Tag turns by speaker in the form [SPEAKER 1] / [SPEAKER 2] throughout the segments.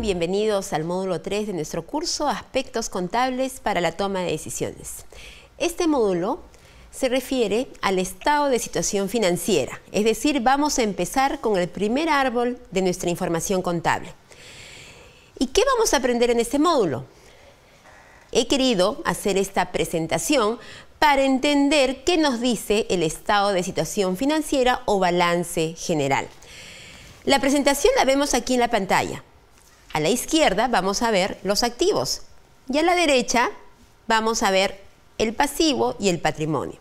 [SPEAKER 1] Bienvenidos al módulo 3 de nuestro curso Aspectos contables para la toma de decisiones. Este módulo se refiere al estado de situación financiera, es decir, vamos a empezar con el primer árbol de nuestra información contable. ¿Y qué vamos a aprender en este módulo? He querido hacer esta presentación para entender qué nos dice el estado de situación financiera o balance general. La presentación la vemos aquí en la pantalla. A la izquierda vamos a ver los activos y a la derecha vamos a ver el pasivo y el patrimonio.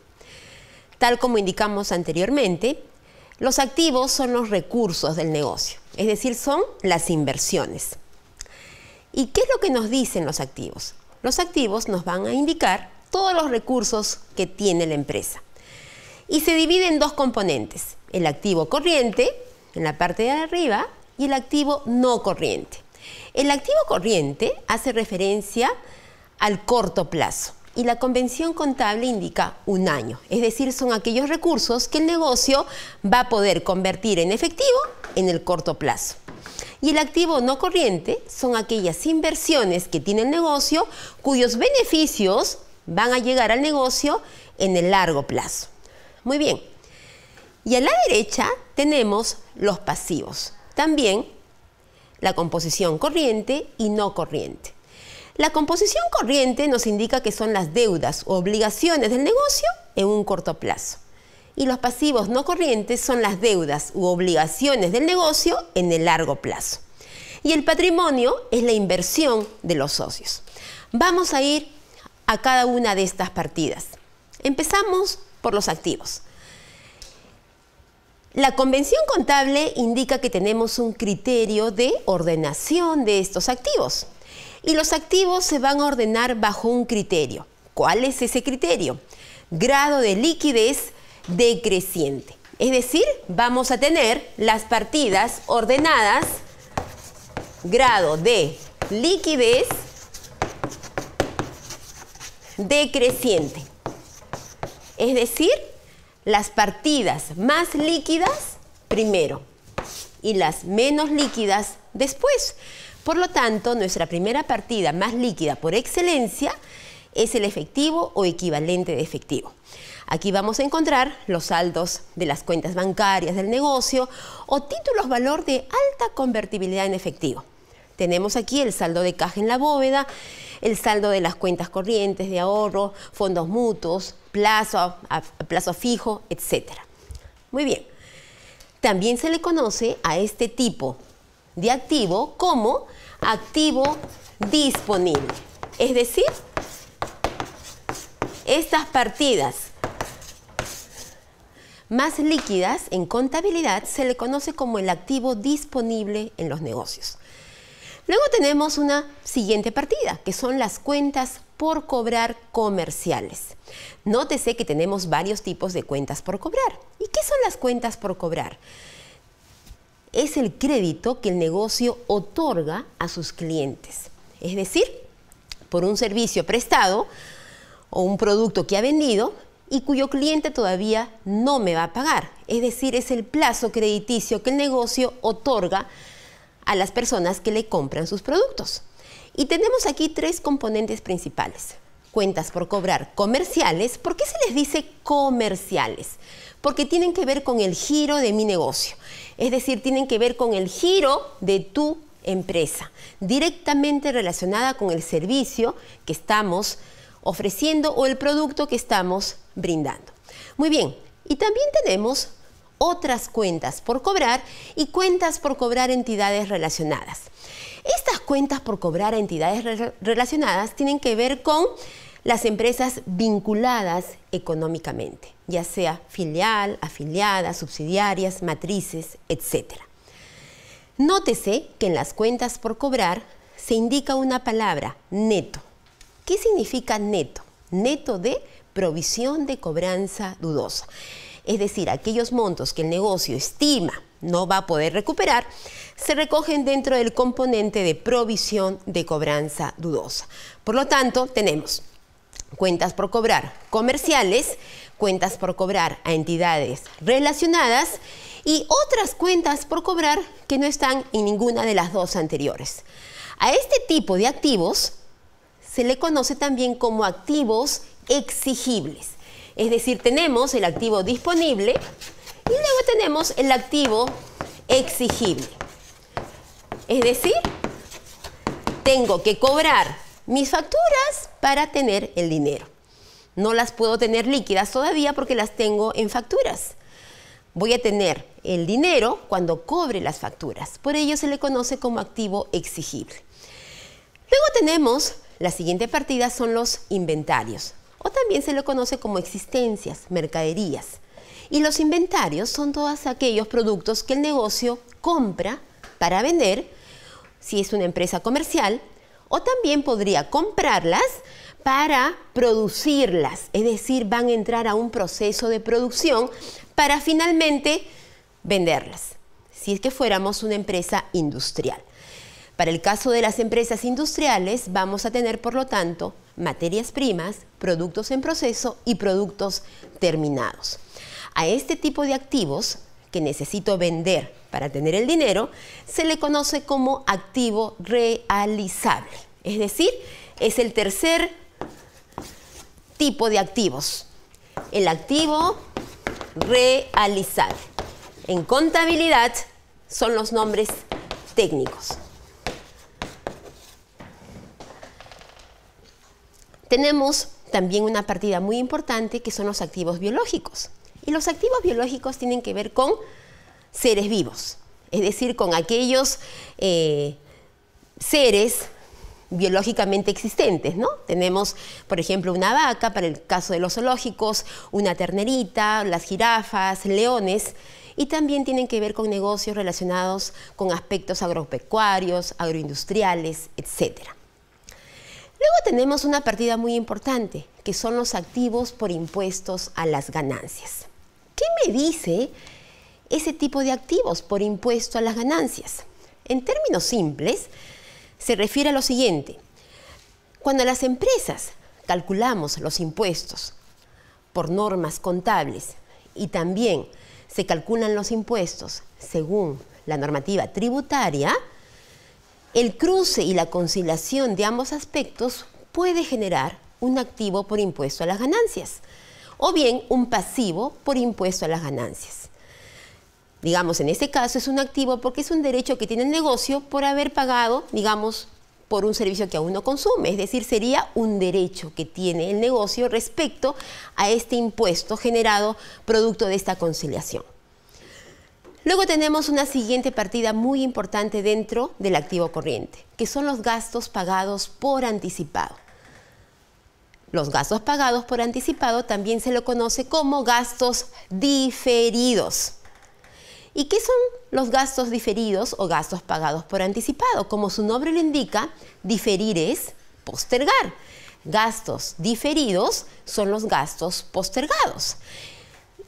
[SPEAKER 1] Tal como indicamos anteriormente, los activos son los recursos del negocio, es decir, son las inversiones. ¿Y qué es lo que nos dicen los activos? Los activos nos van a indicar todos los recursos que tiene la empresa. Y se divide en dos componentes, el activo corriente, en la parte de arriba, y el activo no corriente. El activo corriente hace referencia al corto plazo y la convención contable indica un año. Es decir, son aquellos recursos que el negocio va a poder convertir en efectivo en el corto plazo. Y el activo no corriente son aquellas inversiones que tiene el negocio cuyos beneficios van a llegar al negocio en el largo plazo. Muy bien. Y a la derecha tenemos los pasivos. También la composición corriente y no corriente. La composición corriente nos indica que son las deudas o obligaciones del negocio en un corto plazo. Y los pasivos no corrientes son las deudas u obligaciones del negocio en el largo plazo. Y el patrimonio es la inversión de los socios. Vamos a ir a cada una de estas partidas. Empezamos por los activos. La convención contable indica que tenemos un criterio de ordenación de estos activos. Y los activos se van a ordenar bajo un criterio. ¿Cuál es ese criterio? Grado de liquidez decreciente. Es decir, vamos a tener las partidas ordenadas grado de liquidez decreciente. Es decir, las partidas más líquidas primero y las menos líquidas después. Por lo tanto, nuestra primera partida más líquida por excelencia es el efectivo o equivalente de efectivo. Aquí vamos a encontrar los saldos de las cuentas bancarias del negocio o títulos valor de alta convertibilidad en efectivo. Tenemos aquí el saldo de caja en la bóveda, el saldo de las cuentas corrientes, de ahorro, fondos mutuos, plazo, plazo fijo, etc. Muy bien. También se le conoce a este tipo de activo como activo disponible. Es decir, estas partidas más líquidas en contabilidad se le conoce como el activo disponible en los negocios. Luego tenemos una siguiente partida, que son las cuentas por cobrar comerciales. Nótese que tenemos varios tipos de cuentas por cobrar. ¿Y qué son las cuentas por cobrar? Es el crédito que el negocio otorga a sus clientes. Es decir, por un servicio prestado o un producto que ha vendido y cuyo cliente todavía no me va a pagar. Es decir, es el plazo crediticio que el negocio otorga a las personas que le compran sus productos. Y tenemos aquí tres componentes principales. Cuentas por cobrar comerciales. ¿Por qué se les dice comerciales? Porque tienen que ver con el giro de mi negocio. Es decir, tienen que ver con el giro de tu empresa, directamente relacionada con el servicio que estamos ofreciendo o el producto que estamos brindando. Muy bien, y también tenemos otras cuentas por cobrar y cuentas por cobrar entidades relacionadas. Estas cuentas por cobrar entidades relacionadas tienen que ver con las empresas vinculadas económicamente, ya sea filial, afiliadas, subsidiarias, matrices, etc. Nótese que en las cuentas por cobrar se indica una palabra, neto. ¿Qué significa neto? Neto de provisión de cobranza dudosa es decir, aquellos montos que el negocio estima no va a poder recuperar, se recogen dentro del componente de provisión de cobranza dudosa. Por lo tanto, tenemos cuentas por cobrar comerciales, cuentas por cobrar a entidades relacionadas y otras cuentas por cobrar que no están en ninguna de las dos anteriores. A este tipo de activos se le conoce también como activos exigibles. Es decir, tenemos el activo disponible y luego tenemos el activo exigible. Es decir, tengo que cobrar mis facturas para tener el dinero. No las puedo tener líquidas todavía porque las tengo en facturas. Voy a tener el dinero cuando cobre las facturas. Por ello se le conoce como activo exigible. Luego tenemos, la siguiente partida son los inventarios o también se lo conoce como existencias, mercaderías. Y los inventarios son todos aquellos productos que el negocio compra para vender, si es una empresa comercial, o también podría comprarlas para producirlas, es decir, van a entrar a un proceso de producción para finalmente venderlas, si es que fuéramos una empresa industrial. Para el caso de las empresas industriales, vamos a tener, por lo tanto, materias primas, productos en proceso y productos terminados. A este tipo de activos que necesito vender para tener el dinero, se le conoce como activo realizable. Es decir, es el tercer tipo de activos. El activo realizable. En contabilidad son los nombres técnicos. Tenemos también una partida muy importante que son los activos biológicos. Y los activos biológicos tienen que ver con seres vivos, es decir, con aquellos eh, seres biológicamente existentes, Tenemos, por ejemplo, una vaca, para el caso de los zoológicos, una ternerita, las jirafas, leones, y también tienen que ver con negocios relacionados con aspectos agropecuarios, agroindustriales, etcétera. Luego tenemos una partida muy importante, que son los activos por impuestos a las ganancias. ¿Qué me dice ese tipo de activos por impuesto a las ganancias? En términos simples, se refiere a lo siguiente. Cuando las empresas calculamos los impuestos por normas contables y también se calculan los impuestos según la normativa tributaria, el cruce y la conciliación de ambos aspectos puede generar un activo por impuesto a las ganancias o bien un pasivo por impuesto a las ganancias. Digamos, en este caso es un activo porque es un derecho que tiene el negocio por haber pagado, digamos, por un servicio que aún no consume, es decir, sería un derecho que tiene el negocio respecto a este impuesto generado producto de esta conciliación. Luego tenemos una siguiente partida muy importante dentro del activo corriente, que son los gastos pagados por anticipado. Los gastos pagados por anticipado también se lo conoce como gastos diferidos. ¿Y qué son los gastos diferidos o gastos pagados por anticipado? Como su nombre lo indica, diferir es postergar. Gastos diferidos son los gastos postergados.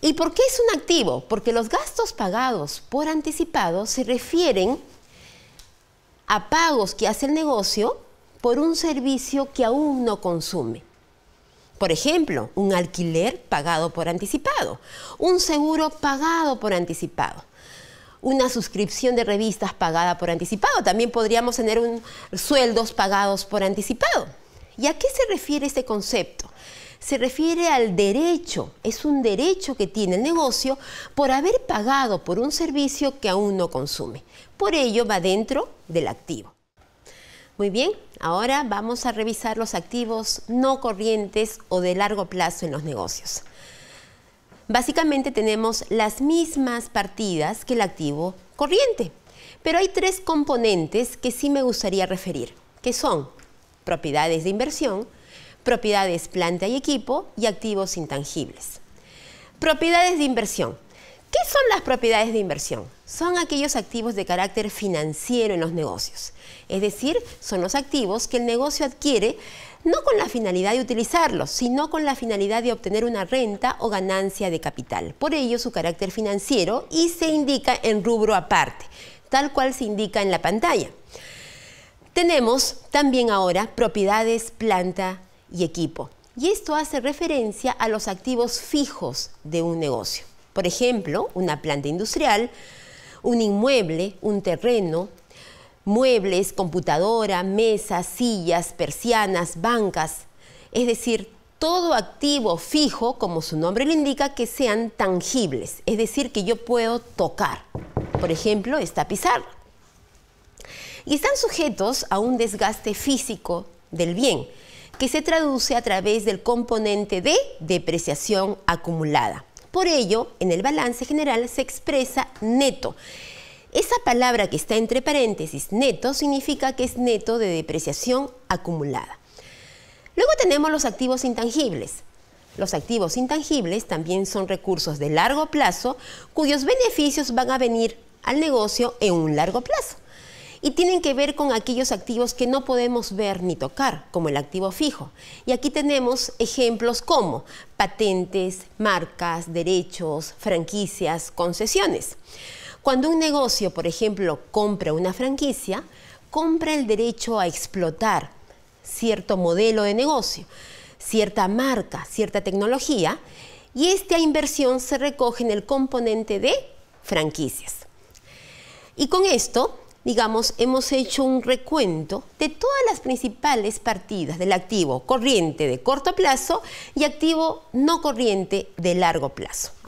[SPEAKER 1] ¿Y por qué es un activo? Porque los gastos pagados por anticipado se refieren a pagos que hace el negocio por un servicio que aún no consume. Por ejemplo, un alquiler pagado por anticipado, un seguro pagado por anticipado, una suscripción de revistas pagada por anticipado. También podríamos tener un, sueldos pagados por anticipado. ¿Y a qué se refiere este concepto? se refiere al derecho, es un derecho que tiene el negocio por haber pagado por un servicio que aún no consume. Por ello va dentro del activo. Muy bien, ahora vamos a revisar los activos no corrientes o de largo plazo en los negocios. Básicamente tenemos las mismas partidas que el activo corriente, pero hay tres componentes que sí me gustaría referir, que son propiedades de inversión, propiedades, planta y equipo y activos intangibles. Propiedades de inversión. ¿Qué son las propiedades de inversión? Son aquellos activos de carácter financiero en los negocios. Es decir, son los activos que el negocio adquiere no con la finalidad de utilizarlos, sino con la finalidad de obtener una renta o ganancia de capital. Por ello, su carácter financiero y se indica en rubro aparte, tal cual se indica en la pantalla. Tenemos también ahora propiedades, planta y equipo. Y esto hace referencia a los activos fijos de un negocio. Por ejemplo, una planta industrial, un inmueble, un terreno, muebles, computadora, mesas, sillas, persianas, bancas. Es decir, todo activo fijo, como su nombre lo indica, que sean tangibles. Es decir, que yo puedo tocar. Por ejemplo, esta pizarra. Y están sujetos a un desgaste físico del bien que se traduce a través del componente de depreciación acumulada. Por ello, en el balance general se expresa neto. Esa palabra que está entre paréntesis, neto, significa que es neto de depreciación acumulada. Luego tenemos los activos intangibles. Los activos intangibles también son recursos de largo plazo cuyos beneficios van a venir al negocio en un largo plazo y tienen que ver con aquellos activos que no podemos ver ni tocar, como el activo fijo. Y aquí tenemos ejemplos como patentes, marcas, derechos, franquicias, concesiones. Cuando un negocio, por ejemplo, compra una franquicia, compra el derecho a explotar cierto modelo de negocio, cierta marca, cierta tecnología, y esta inversión se recoge en el componente de franquicias. Y con esto digamos, hemos hecho un recuento de todas las principales partidas del activo corriente de corto plazo y activo no corriente de largo plazo.